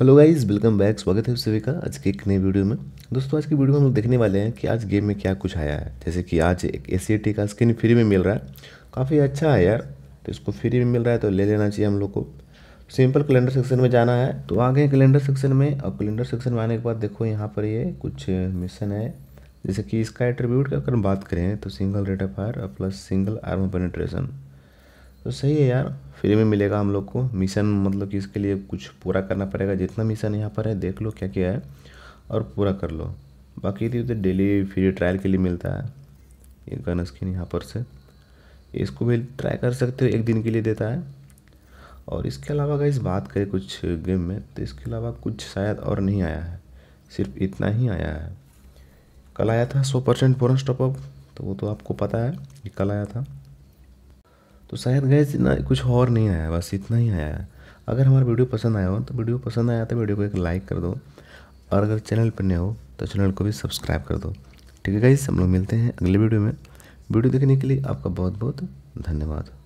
hello guys welcome back स्वागत है आप सभी का आज के एक नई वीडियो में दोस्तों आज की वीडियो में हम लोग देखने वाले हैं कि आज गेम में क्या कुछ आया है जैसे कि आज एक ए e का स्किन फ्री में मिल रहा है काफ़ी अच्छा है यार तो इसको फ्री में मिल रहा है तो ले लेना चाहिए हम लोग को सिंपल कैलेंडर सेक्शन में जाना है तो आ गए कैलेंडर सेक्शन में और कैलेंडर सेक्शन में आने के बाद देखो यहाँ पर ये कुछ मिशन है जैसे कि इसका एट्रीब्यूट का अगर हम बात करें तो सिंगल रेट ऑफ आयर और प्लस सिंगल आर्म पेनिट्रेशन तो सही है यार फ्री में मिलेगा हम लोग को मिशन मतलब कि इसके लिए कुछ पूरा करना पड़ेगा जितना मिशन यहाँ पर है देख लो क्या क्या है और पूरा कर लो बाकी तो डेली फ्री ट्रायल के लिए मिलता है ये गन स्किन यहाँ पर से इसको भी ट्राई कर सकते हो एक दिन के लिए देता है और इसके अलावा अगर इस बात करें कुछ गेम में तो इसके अलावा कुछ शायद और नहीं आया है सिर्फ इतना ही आया है कल आया था सौ परसेंट बोनस स्टॉपअप तो वो तो आपको पता है कि कल आया था तो शायद गए इतना कुछ और नहीं आया बस इतना ही आया है अगर हमारा वीडियो पसंद आया हो तो वीडियो पसंद आया तो वीडियो को एक लाइक कर दो और अगर चैनल पर नए हो तो चैनल को भी सब्सक्राइब कर दो ठीक है गाइस हम लोग मिलते हैं अगले वीडियो में वीडियो देखने के लिए आपका बहुत बहुत धन्यवाद